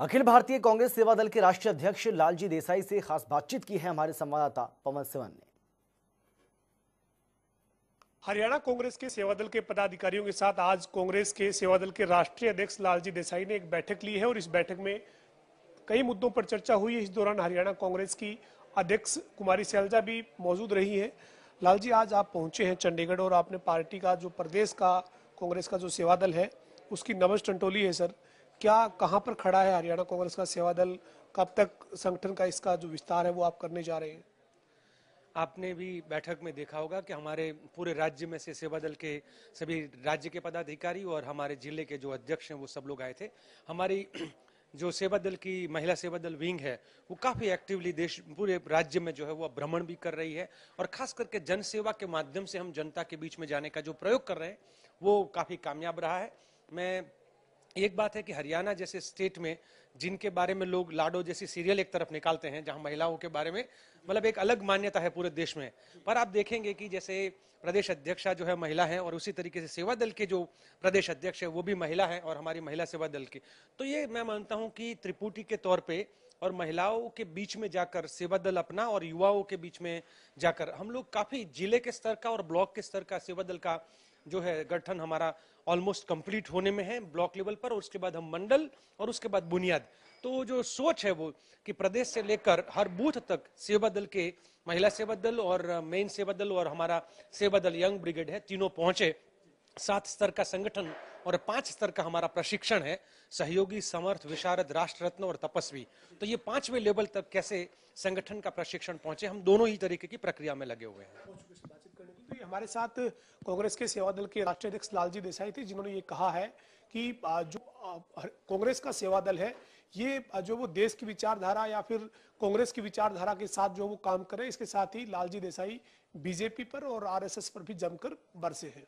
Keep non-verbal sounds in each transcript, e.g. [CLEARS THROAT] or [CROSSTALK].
अखिल भारतीय कांग्रेस सेवा दल के राष्ट्रीय अध्यक्ष लालजी देसाई से खास बातचीत की है हमारे संवाददाता पवन सिवन ने हरियाणा कांग्रेस के सेवा दल के पदाधिकारियों के साथ आज कांग्रेस के सेवा दल के राष्ट्रीय अध्यक्ष लालजी देसाई ने एक बैठक ली है और इस बैठक में कई मुद्दों पर चर्चा हुई है इस दौरान हरियाणा कांग्रेस की अध्यक्ष कुमारी सैलजा भी मौजूद रही है लालजी आज आप पहुंचे हैं चंडीगढ़ और आपने पार्टी का जो प्रदेश का कांग्रेस का जो सेवा दल है उसकी नमज टंटोली है सर क्या कहाँ पर खड़ा है हरियाणा कांग्रेस का सेवा दल कब तक संगठन का इसका जो विस्तार है वो आप करने जा रहे हैं आपने भी बैठक में देखा होगा कि हमारे पूरे राज्य में से सेवा दल के सभी राज्य के पदाधिकारी और हमारे जिले के जो अध्यक्ष हैं वो सब लोग आए थे हमारी [CLEARS THROAT] जो सेवा दल की महिला सेवा दल विंग है वो काफ़ी एक्टिवली देश पूरे राज्य में जो है वो भ्रमण भी कर रही है और खास करके जनसेवा के माध्यम से हम जनता के बीच में जाने का जो प्रयोग कर रहे हैं वो काफ़ी कामयाब रहा है मैं एक बात है कि हरियाणा जैसे स्टेट में जिनके बारे में लोग लाडो जैसी सीरियल एक तरफ निकालते हैं जहां महिलाओं के बारे में मतलब एक अलग मान्यता है पूरे देश में पर आप देखेंगे कि जैसे प्रदेश अध्यक्षा जो है महिला है और उसी तरीके से सेवा दल के जो प्रदेश अध्यक्ष है वो भी महिला है और हमारी महिला सेवा दल की तो ये मैं मानता हूँ कि त्रिपुटी के तौर पर और महिलाओं के बीच में जाकर सेवा दल अपना और युवाओं के बीच में जाकर हम लोग काफी जिले के स्तर का और ब्लॉक के स्तर का सेवा दल का जो है गठन हमारा ऑलमोस्ट कंप्लीट होने में है ब्लॉक लेवल पर और उसके बाद हम मंडल और उसके बाद बुनियाद तो जो सोच है वो कि प्रदेश से लेकर हर बूथ तक सेवा दल के महिला सेवा दल और मेन uh, सेवा दल और हमारा सेवा दल यंग ब्रिगेड है तीनों पहुंचे सात स्तर का संगठन और पांच स्तर का हमारा प्रशिक्षण है सहयोगी समर्थ विशारद राष्ट्र रत्न और तपस्वी तो ये पांचवें लेवल तक कैसे संगठन का प्रशिक्षण पहुंचे हम दोनों ही तरीके की प्रक्रिया में लगे हुए हैं जी हमारे साथ कांग्रेस के सेवा दल के राष्ट्रीय अध्यक्ष लालजी देसाई थे जिन्होंने ये कहा है कि जो कांग्रेस का सेवा दल है ये जो वो देश की विचारधारा या फिर कांग्रेस की विचारधारा के साथ जो वो काम करे इसके साथ ही लालजी देसाई बीजेपी पर और आरएसएस पर भी जमकर बरसे हैं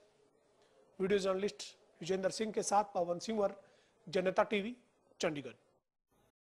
वीडियो जर्नलिस्ट विजेंद्र सिंह के साथ पवन सिंह और जनता टीवी चंडीगढ़